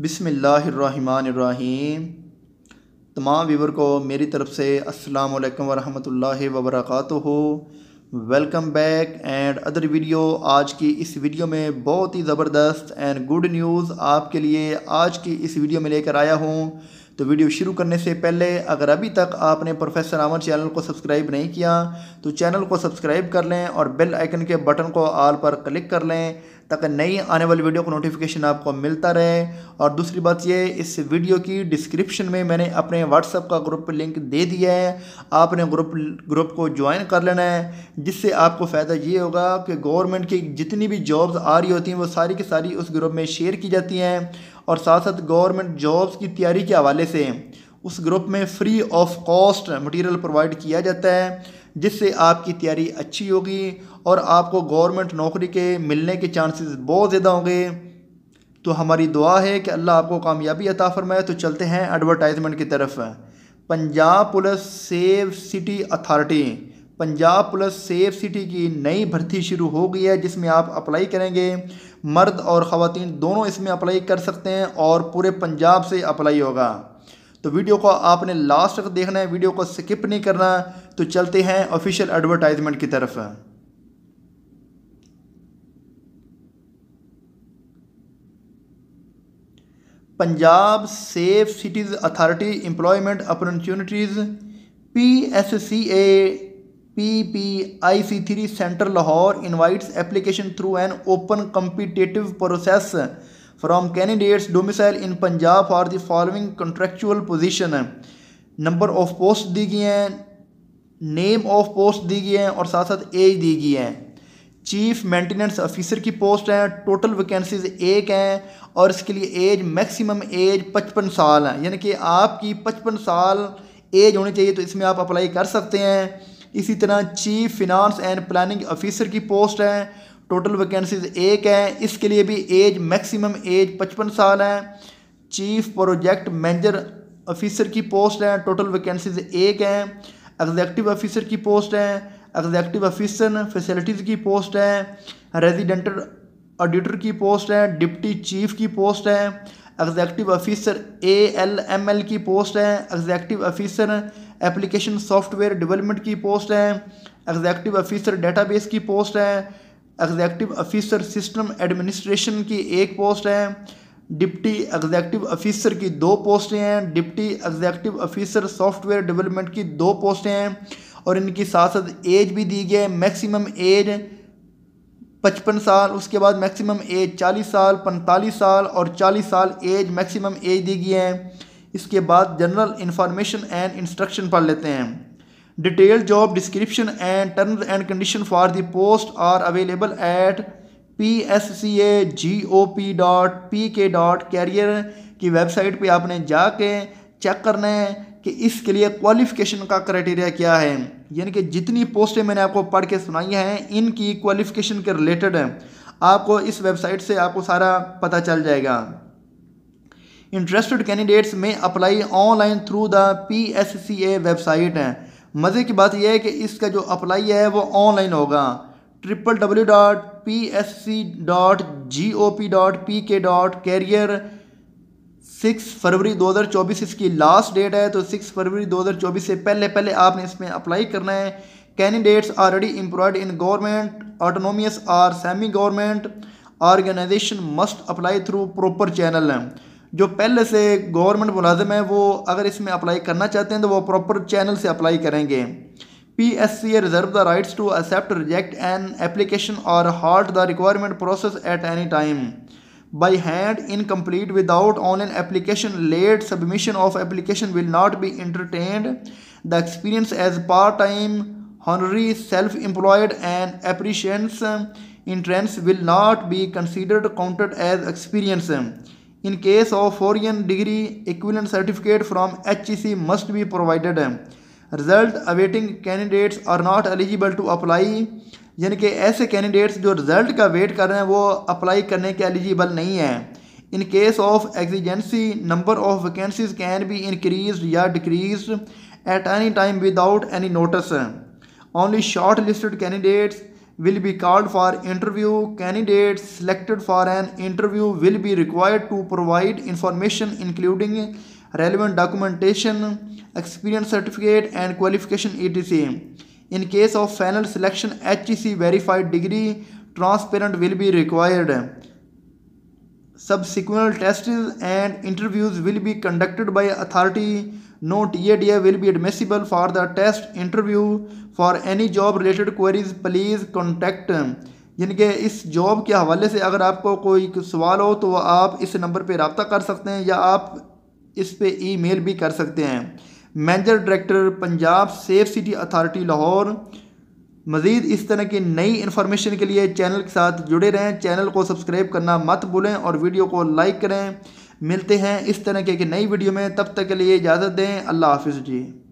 बिसमीम तमाम व्यूवर को मेरी तरफ से अस्सलाम वालेकुम वरहमतुल्लाहि वबरकातुहू welcome back and other video आज की इस वीडियो में बहुत ही ज़बरदस्त एंड गुड न्यूज़ आपके लिए आज की इस वीडियो में लेकर आया हूँ तो वीडियो शुरू करने से पहले अगर अभी तक आपने प्रोफेसर अमर चैनल को सब्सक्राइब नहीं किया तो चैनल को सब्सक्राइब कर लें और बेल आइकन के बटन को आल पर क्लिक कर लें ताकि नई आने वाली वीडियो का नोटिफिकेशन आपको मिलता रहे और दूसरी बात ये इस वीडियो की डिस्क्रिप्शन में मैंने अपने व्हाट्सअप का ग्रुप लिंक दे दिया है आपने ग्रुप ग्रुप को ज्वाइन कर लेना है जिससे आपको फ़ायदा ये होगा कि गवर्नमेंट की जितनी भी जॉब्स आ रही होती हैं वो सारी की सारी उस ग्रुप में शेयर की जाती हैं और साथ साथ गवर्नमेंट जॉब्स की तैयारी के हवाले से उस ग्रुप में free of cost material provide किया जाता है जिससे आपकी तैयारी अच्छी होगी और आपको गवर्नमेंट नौकरी के मिलने के चांसेस बहुत ज़्यादा होंगे तो हमारी दुआ है कि अल्लाह आपको कामयाबी अता फरमाए तो चलते हैं एडवर्टाइजमेंट की तरफ Punjab police safe city authority Punjab police safe city की नई भर्ती शुरू हो गई है जिसमें आप अप्लाई करेंगे मर्द और ख़वान दोनों इसमें अप्लाई कर सकते हैं और पूरे पंजाब से अप्लाई होगा तो वीडियो को आपने लास्ट तक देखना है वीडियो को स्किप नहीं करना तो चलते हैं ऑफिशियल एडवर्टाइजमेंट की तरफ Punjab safe cities authority employment opportunities P S C A P P I C three centre Lahore invites application through an open competitive process from candidates domicile in Punjab for the following contractual position number of post दी गई हैं name of post दी गई हैं और साथ साथ as दी गई हैं चीफ मेंटेनेंस ऑफिसर की पोस्ट हैं टोटल वैकेंसीज एक हैं और इसके लिए एज मैक्सिमम एज पचपन साल है यानी कि आपकी पचपन साल एज होनी चाहिए तो इसमें आप अप्लाई कर सकते हैं इसी तरह chief finance and planning officer की पोस्ट है टोटल वैकेंसीज एक हैं इसके लिए भी एज मैक्सिमम एज पचपन साल है चीफ प्रोजेक्ट मैनेजर ऑफिसर की पोस्ट है टोटल वैकेंसीज एक हैं एग्जैक्टिव ऑफिसर की पोस्ट है एग्जैक्टिव ऑफिसर फैसिलिटीज़ की पोस्ट है रेजिडेंटल ऑडिटर की पोस्ट है डिप्टी चीफ की पोस्ट है executive officer A L M L की पोस्ट है executive officer application software development की पोस्ट है एग्जैक्टिव ऑफिसर डेटाबेस की पोस्ट है एग्जैक्टिव ऑफिसर सिस्टम एडमिनिस्ट्रेशन की एक पोस्ट है डिप्टी एग्जैक्टिव ऑफिसर की दो पोस्टें हैं deputy executive officer software development की दो पोस्टें हैं और इनकी साथ साथ एज भी दी गई है मैक्सिमम एज पचपन साल उसके बाद मैक्सिमम एज चालीस साल पैंतालीस साल और चालीस साल एज मैक्सिमम एज दी गई है इसके बाद जनरल इंफॉर्मेशन एंड इंस्ट्रक्शन पढ़ लेते हैं detail job description and terms and condition for the post are available at P S C A G O P dot P K dot career की website पे आपने जाके चेक करना है कि इसके लिए क्वालिफ़िकेशन का क्राइटेरिया क्या है यानी कि जितनी पोस्टें मैंने आपको पढ़ के सुनाई हैं इनकी क्वालिफ़िकेशन के रिलेटेड है आपको इस वेबसाइट से आपको सारा पता चल जाएगा interested candidates may apply online through the P S C A website है मज़े की बात यह है कि इसका जो अप्लाई है वो ऑनलाइन होगा triple W dot P S C dot G O P dot P K dot career six फरवरी दो हज़ार चौबीस इसकी लास्ट डेट है तो सिक्स फरवरी दो हज़ार चौबीस से पहले पहले आपने इसमें अप्लाई करना है candidates already employed in government autonomous or semi government organisation must apply through proper channel हैं जो पहले से गवर्नमेंट मुलाजिम है वो अगर इसमें अप्लाई करना चाहते हैं तो वो प्रॉपर चैनल से अप्लाई करेंगे PSCA reserves the rights to accept, reject an application or halt the requirement process at any time. By hand, incomplete without online application, late submission of application will not be entertained. The experience as part-time, honorary, self-employed and in entrance will not be considered counted as experience. In case of foreign degree, equivalent certificate from HEC must be provided. Result awaiting candidates are not eligible to apply यानी कि ऐसे candidates जो result का wait कर रहे हैं वो apply करने के एलिजिबल नहीं हैं in case of exigency number of vacancies can be increase या decrease at any time without any notice only short listed candidates will be called for interview candidates selected for an interview will be required to provide information including relevant documentation experience certificate and qualification E T C in case of final selection H E C verified degree transparent will be required subsequent tests and interviews will be conducted by authority no TADA will be admissible for the test interview for any job related queries please contact जिनके इस job के हवाले से अगर आपको कोई सवाल हो तो आप इस नंबर पर रबता कर सकते हैं या आप इस पर ईमेल भी कर सकते हैं manager director Punjab safe city authority Lahore मज़ीद इस तरह की नई इन्फॉर्मेशन के लिए चैनल के साथ जुड़े रहें चैनल को सब्सक्राइब करना मत भूलें और वीडियो को लाइक करें मिलते हैं इस तरह के नई वीडियो में तब तक के लिए इजाज़त दें अल्लाह हाफिज़ जी